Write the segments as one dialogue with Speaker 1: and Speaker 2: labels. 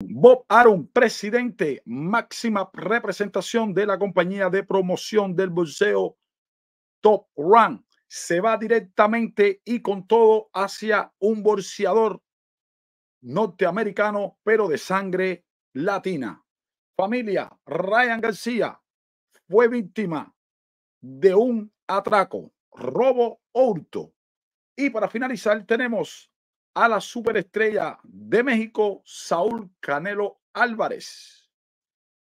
Speaker 1: Bob Arum, presidente, máxima representación de la compañía de promoción del bolseo Top Run. Se va directamente y con todo hacia un bolseador norteamericano, pero de sangre latina. Familia, Ryan García fue víctima de un atraco, robo o hurto. Y para finalizar, tenemos a la superestrella de México, Saúl Canelo Álvarez.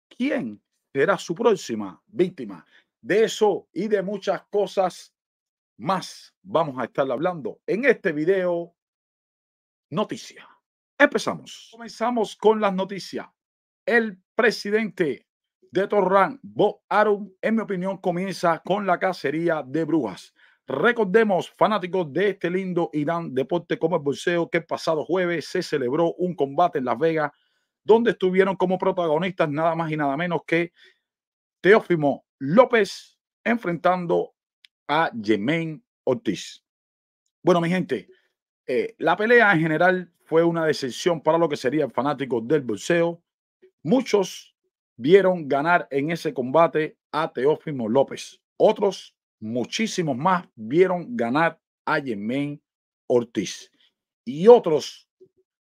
Speaker 1: ¿Quién será su próxima víctima? De eso y de muchas cosas más vamos a estar hablando en este video noticia. Empezamos. Comenzamos con las noticias. El presidente de Torrán, Bob Arum, en mi opinión, comienza con la cacería de brujas. Recordemos, fanáticos de este lindo Irán deporte como el bolseo, que el pasado jueves se celebró un combate en Las Vegas, donde estuvieron como protagonistas nada más y nada menos que Teófimo López enfrentando a Yemen Ortiz. Bueno, mi gente, eh, la pelea en general fue una decepción para lo que el fanático del bolseo. Muchos vieron ganar en ese combate a Teófimo López. Otros muchísimos más vieron ganar a Yemen Ortiz. Y otros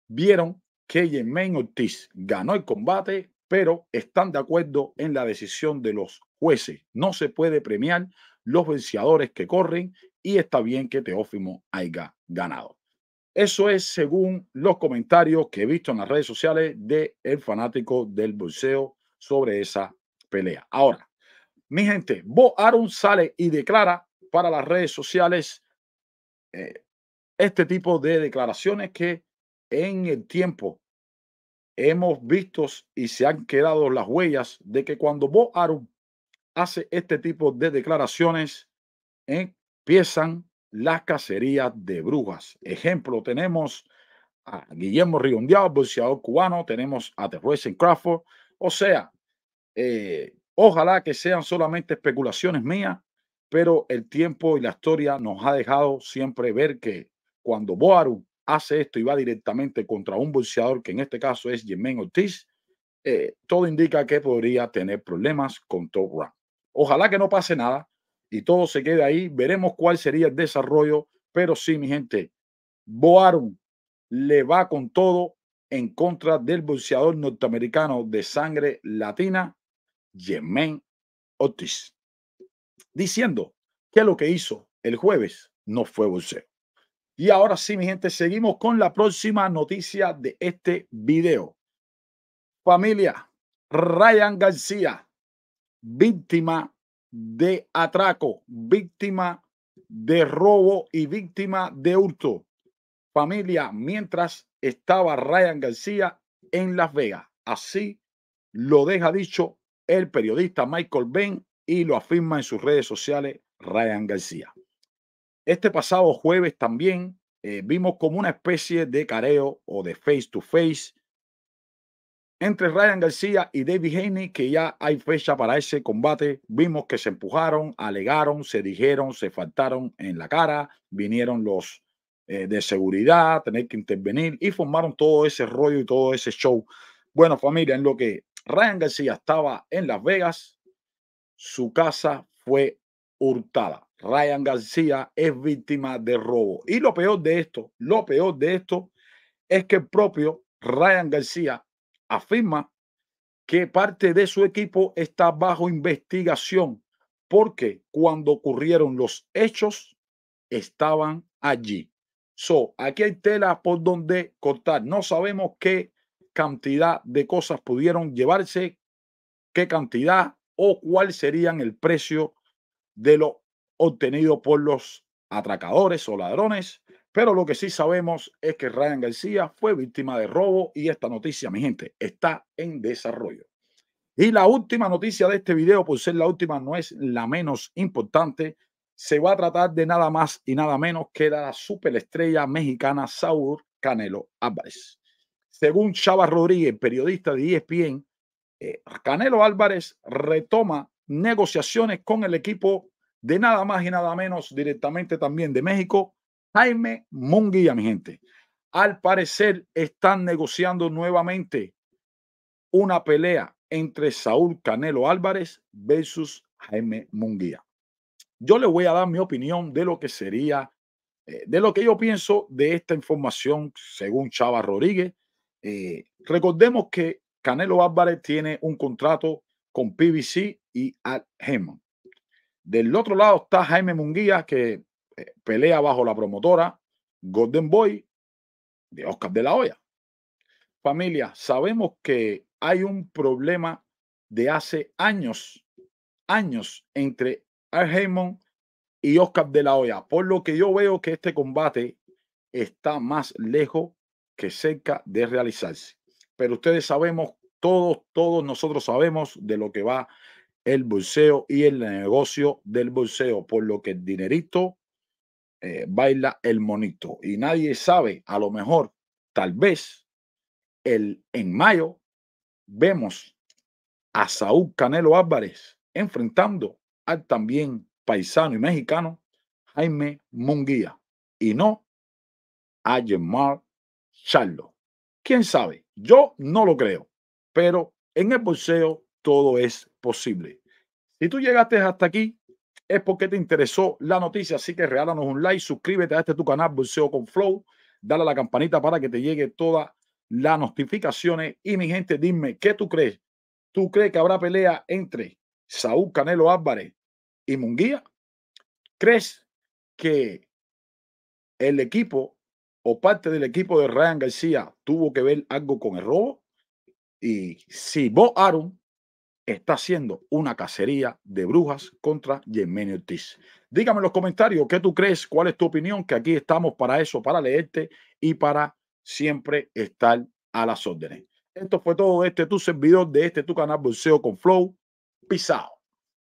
Speaker 1: vieron que Yemen Ortiz ganó el combate, pero están de acuerdo en la decisión de los jueces. No se puede premiar los vencedores que corren y está bien que Teófimo haya ganado. Eso es según los comentarios que he visto en las redes sociales de el fanático del bolseo sobre esa pelea. Ahora, mi gente, Bo Aaron sale y declara para las redes sociales eh, este tipo de declaraciones que en el tiempo hemos visto y se han quedado las huellas de que cuando Bo Aaron hace este tipo de declaraciones, empiezan las cacerías de brujas. Ejemplo, tenemos a Guillermo Rigondeado, boxeador cubano, tenemos a The Crawford. O sea, eh, Ojalá que sean solamente especulaciones mías, pero el tiempo y la historia nos ha dejado siempre ver que cuando boarum hace esto y va directamente contra un bolseador que en este caso es Yemen Ortiz, eh, todo indica que podría tener problemas con Top Run Ojalá que no pase nada y todo se quede ahí. Veremos cuál sería el desarrollo, pero sí, mi gente, Boarum le va con todo en contra del boxeador norteamericano de sangre latina, Yemen Otis, diciendo que lo que hizo el jueves no fue usted Y ahora sí, mi gente, seguimos con la próxima noticia de este video. Familia, Ryan García, víctima de atraco, víctima de robo y víctima de hurto. Familia, mientras estaba Ryan García en Las Vegas. Así lo deja dicho el periodista Michael Ben y lo afirma en sus redes sociales Ryan García. Este pasado jueves también eh, vimos como una especie de careo o de face to face entre Ryan García y David Haney, que ya hay fecha para ese combate. Vimos que se empujaron, alegaron, se dijeron, se faltaron en la cara, vinieron los eh, de seguridad, tener que intervenir y formaron todo ese rollo y todo ese show. Bueno, familia, en lo que Ryan García estaba en Las Vegas, su casa fue hurtada. Ryan García es víctima de robo. Y lo peor de esto, lo peor de esto es que el propio Ryan García afirma que parte de su equipo está bajo investigación porque cuando ocurrieron los hechos estaban allí. So, aquí hay tela por donde cortar. No sabemos qué cantidad de cosas pudieron llevarse, qué cantidad o cuál serían el precio de lo obtenido por los atracadores o ladrones. Pero lo que sí sabemos es que Ryan García fue víctima de robo y esta noticia, mi gente, está en desarrollo. Y la última noticia de este video, por ser la última, no es la menos importante. Se va a tratar de nada más y nada menos que la superestrella mexicana Saúl Canelo Álvarez. Según Chava Rodríguez, periodista de ESPN, eh, Canelo Álvarez retoma negociaciones con el equipo de nada más y nada menos directamente también de México, Jaime Munguía, mi gente. Al parecer están negociando nuevamente una pelea entre Saúl Canelo Álvarez versus Jaime Munguía. Yo le voy a dar mi opinión de lo que sería, eh, de lo que yo pienso de esta información según Chava Rodríguez, eh, recordemos que Canelo Álvarez tiene un contrato con PBC y Al Heyman. Del otro lado está Jaime Munguía, que eh, pelea bajo la promotora Golden Boy de Oscar de la Hoya. Familia, sabemos que hay un problema de hace años, años entre Al Heyman y Oscar de la Hoya, por lo que yo veo que este combate está más lejos que cerca de realizarse. Pero ustedes sabemos, todos, todos nosotros sabemos de lo que va el bolseo y el negocio del bolseo, por lo que el dinerito eh, baila el monito. Y nadie sabe, a lo mejor, tal vez, el, en mayo vemos a Saúl Canelo Álvarez enfrentando al también paisano y mexicano Jaime Munguía y no a Gemar Charlo. ¿Quién sabe? Yo no lo creo, pero en el bolseo todo es posible. Si tú llegaste hasta aquí, es porque te interesó la noticia, así que regálanos un like, suscríbete a este tu canal Bolseo con Flow, dale a la campanita para que te llegue todas las notificaciones y mi gente, dime, ¿qué tú crees? ¿Tú crees que habrá pelea entre Saúl Canelo Álvarez y Munguía? ¿Crees que el equipo o parte del equipo de Ryan García tuvo que ver algo con el robo. Y si Bo Aaron está haciendo una cacería de brujas contra Jermaine Ortiz. Dígame en los comentarios qué tú crees, cuál es tu opinión, que aquí estamos para eso, para leerte y para siempre estar a las órdenes. Esto fue todo este tu servidor de este tu canal Bolseo con Flow. Pisao.